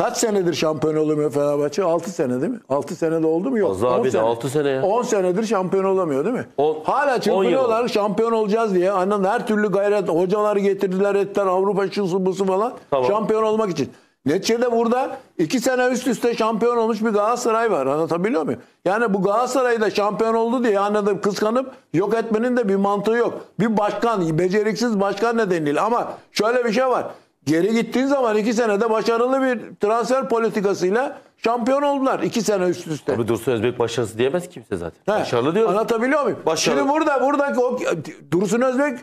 Kaç senedir şampiyon olamıyor Fenerbahçe? 6 sene değil mi? 6 senede oldu mu? Yok. Fazla abi de 6 sene ya. 10 senedir şampiyon olamıyor değil mi? On, Hala çırpınıyorlar şampiyon olacağız diye. Annen her türlü gayret, hocalar getirdiler etten Avrupa şusu busu falan. Tamam. Şampiyon olmak için. Neticede burada 2 sene üst üste şampiyon olmuş bir Galatasaray var. Anlatabiliyor muyum? Yani bu Galatasaray da şampiyon oldu diye anladım kıskanıp yok etmenin de bir mantığı yok. Bir başkan, beceriksiz başkan nedeniyle. Ama şöyle bir şey var. Geri gittiğin zaman iki senede başarılı bir transfer politikasıyla şampiyon oldular. iki sene üst üste. Abi Dursun Özbek başarısı diyemez kimse zaten. He, başarılı diyor. Anlatabiliyor muyum? Başarılı. Şimdi burada buradaki o, Dursun Özbek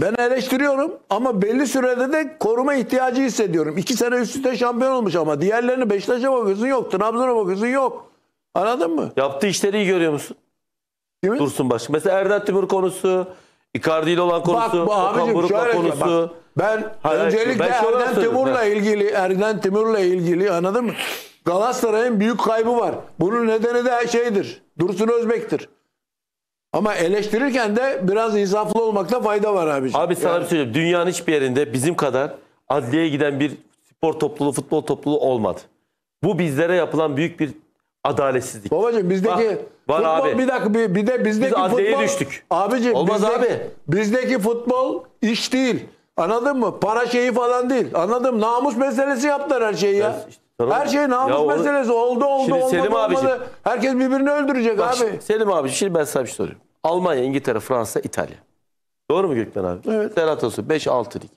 ben eleştiriyorum ama belli sürede de koruma ihtiyacı hissediyorum. İki sene üst üste şampiyon olmuş ama diğerlerini Beşiktaş'a bakıyorsun yok. Trabzon'a bakıyorsun yok. Anladın mı? Yaptığı işleri iyi görüyor musun? Kimin? Dursun baş. Mesela Erdem Timur konusu, Icardi ile olan konusu, bak, bu, Okan Buruk'la şey, konusu. Bak. Ben hayır, öncelikle ben Erden Timur'la ilgili Erden Timur'la ilgili anladın mı? Galatasaray'ın büyük kaybı var. Bunun nedeni de şeydir. Dursun Özbek'tir. Ama eleştirirken de biraz insaflı olmakta fayda var abiciğim. Abi sana yani. bir şey söyleyeyim. Dünyanın hiçbir yerinde bizim kadar adliyeye giden bir spor topluluğu, futbol topluluğu olmadı. Bu bizlere yapılan büyük bir adaletsizlik. Babacığım bizdeki Bak, var futbol abi. bir dakika bir, bir de bizdeki Biz futbol düştük. Abiciğim Olmaz bizdeki, abi. bizdeki futbol iş değil. Anladın mı? Para şeyi falan değil. Anladım. Namus meselesi yaptılar her şeyi ya. tamam. Her şey namus onu, meselesi. Oldu oldu şimdi oldu. Selim olmadı. Abicim, Herkes birbirini öldürecek bak, abi. Selim abi şimdi ben sana bir şey soruyorum. Almanya, İngiltere, Fransa, İtalya. Doğru mu Gökmen abi? Evet. Serhat Osu 5-6 lig.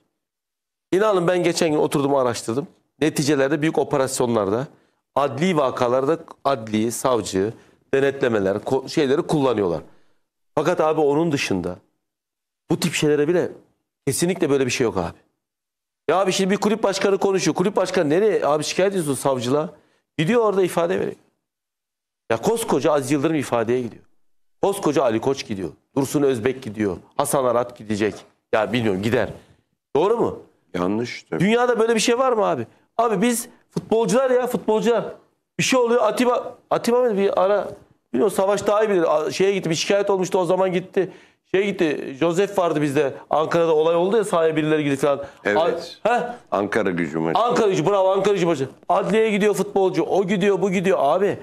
İnanın ben geçen gün oturdum araştırdım. Neticelerde büyük operasyonlarda adli vakalarda adli, savcı, denetlemeler şeyleri kullanıyorlar. Fakat abi onun dışında bu tip şeylere bile Kesinlikle böyle bir şey yok abi. Ya abi şimdi bir kulüp başkanı konuşuyor. Kulüp başkanı nereye? Abi şikayet ediyorsun savcılığa. Gidiyor orada ifade veriyor. Ya koskoca Aziz Yıldırım ifadeye gidiyor. Koskoca Ali Koç gidiyor. Dursun Özbek gidiyor. Hasan Arat gidecek. Ya bilmiyorum gider. Doğru mu? Yanlış. Tabii. Dünyada böyle bir şey var mı abi? Abi biz futbolcular ya futbolcular. Bir şey oluyor Atiba. Atiba mı bir ara? Bilmiyorum Savaş daha iyi bilir. Şeye gitti bir şikayet olmuştu o zaman gitti. Şey gitti, Joseph vardı bizde. Ankara'da olay oldu ya sahaya birileri gidip falan. Evet. Ha? Ankara gücü maçı. Ankara gücü, bravo Ankara gücü maçı. Adliyeye gidiyor futbolcu, o gidiyor, bu gidiyor. Abi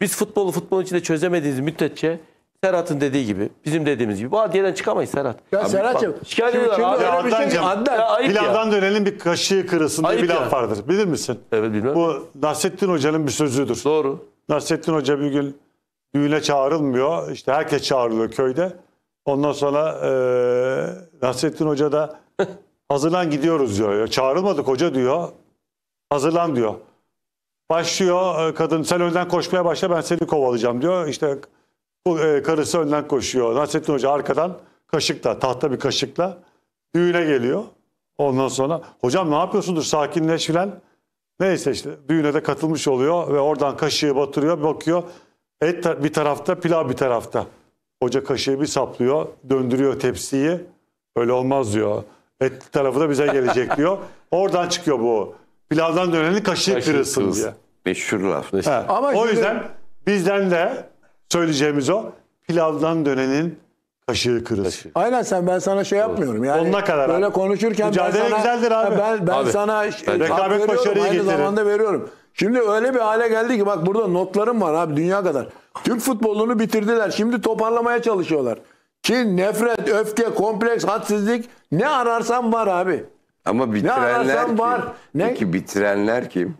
biz futbolu futbolun içinde çözemediğimiz müddetçe Serhat'ın dediği gibi, bizim dediğimiz gibi. Bu adliyeden çıkamayız Serhat. Ya Abi, Serhat'cığım. Şikayet şimdi- şimdi abi. öyle şey- Adnan, Adnan. Ya ayıp ya. dönelim bir kaşığı kırılsın diye Ayıp bir laf vardır. Bilir misin? Evet bilmem. Bu Nasrettin Hoca'nın bir sözüdür. Doğru. Nasrettin Hoca bir gün düğüne çağrılmıyor. İşte herkes çağrılıyor köyde. Ondan sonra e, Nasrettin Hoca da hazırlan gidiyoruz diyor. Çağrılmadık hoca diyor. Hazırlan diyor. Başlıyor e, kadın sen önden koşmaya başla ben seni kovalayacağım diyor. İşte bu e, karısı önden koşuyor. Nasrettin Hoca arkadan kaşıkla tahta bir kaşıkla düğüne geliyor. Ondan sonra hocam ne yapıyorsundur sakinleş filan. Neyse işte düğüne de katılmış oluyor ve oradan kaşığı batırıyor bakıyor. Et bir tarafta pilav bir tarafta. Hoca kaşığı bir saplıyor, döndürüyor tepsiyi. Öyle olmaz diyor. Et tarafı da bize gelecek diyor. Oradan çıkıyor bu. Pilavdan döneni kaşığı, kaşığı kırılsın, kırılsın diye. Meşhur laf. Meşhur. Ama o şimdi... yüzden bizden de söyleyeceğimiz o. Pilavdan dönenin Kaşığı kırılsın. Aynen sen ben sana şey yapmıyorum yani. Sonuna kadar. Böyle abi. konuşurken Mücadele ben sana güzeldir abi. Ben ben abi, sana ben rekabet başarıyı aynı zamanda veriyorum. Şimdi öyle bir hale geldi ki bak burada notlarım var abi dünya kadar. Türk futbolunu bitirdiler. Şimdi toparlamaya çalışıyorlar. Ki nefret, öfke, kompleks, hadsizlik ne ararsan var abi. Ama bitirenler ne kim? var. Ne? Peki bitirenler kim?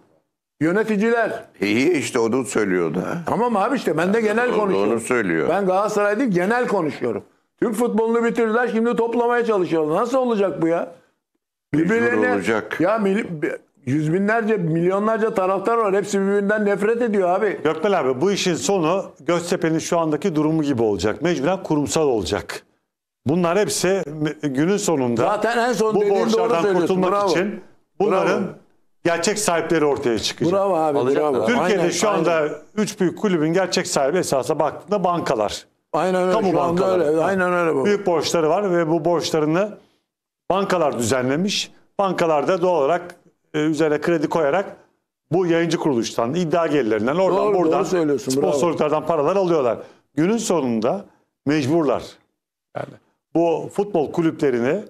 Yöneticiler. İyi işte onu söylüyor da. Tamam abi işte ben de genel onu, konuşuyorum. Onu söylüyor. Ben Galatasaray değil genel konuşuyorum. Türk futbolunu bitirdiler şimdi toplamaya çalışıyorlar. Nasıl olacak bu ya? Birbirlerine olacak. ya Yüz binlerce, milyonlarca taraftar var. Hepsi birbirinden nefret ediyor abi. Gökmen abi bu işin sonu Göztepe'nin şu andaki durumu gibi olacak. Mecburen kurumsal olacak. Bunlar hepsi günün sonunda Zaten en son bu borçlardan kurtulmak Bravo. için bunların Bravo. gerçek sahipleri ortaya çıkacak. Bravo abi. Alacak bravo. Türkiye'de aynen, şu anda aynen. üç büyük kulübün gerçek sahibi esasa baktığında bankalar. Aynen öyle. Kamu bankaları. Öyle. Aynen öyle bu. Büyük borçları var ve bu borçlarını bankalar düzenlemiş. Bankalar da doğal olarak e, üzerine kredi koyarak bu yayıncı kuruluştan, iddia gelirlerinden, oradan doğru, buradan doğru söylüyorsun, sponsorluklardan paralar alıyorlar. Günün sonunda mecburlar. Yani bu futbol kulüplerini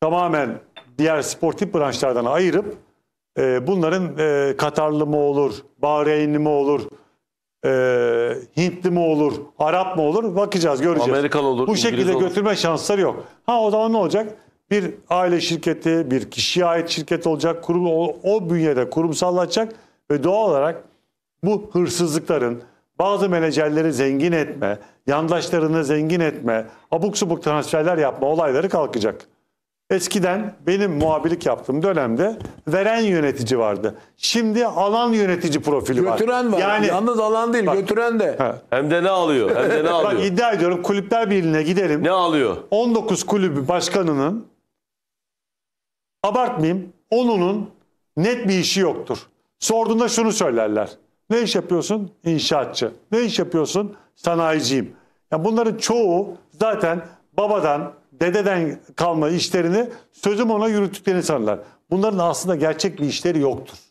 tamamen diğer sportif branşlardan ayırıp e, bunların e, Katarlı mı olur, Bahreynli mi olur, e, Hintli mi olur, Arap mı olur bakacağız göreceğiz. Amerikalı olur. Bu şekilde İngiliz götürme olur. şansları yok. Ha o zaman ne olacak? bir aile şirketi, bir kişiye ait şirket olacak, kurum o, o bünyede kurumsallaşacak ve doğal olarak bu hırsızlıkların, bazı menajerleri zengin etme, yandaşlarını zengin etme, abuk subuk transferler yapma olayları kalkacak. Eskiden benim muhabirlik yaptığım dönemde veren yönetici vardı. Şimdi alan yönetici profili var. Götüren var. Yani, Yalnız alan değil, bak, götüren de. He. Hem de ne alıyor? Hem de ne alıyor? bak iddia ediyorum kulüpler birliğine gidelim. Ne alıyor? 19 kulübü başkanının abartmayayım. Onunun net bir işi yoktur. Sorduğunda şunu söylerler. Ne iş yapıyorsun? İnşaatçı. Ne iş yapıyorsun? Sanayiciyim. Ya bunların çoğu zaten babadan, dededen kalma işlerini sözüm ona yürüttüklerini sanırlar. Bunların aslında gerçek bir işleri yoktur.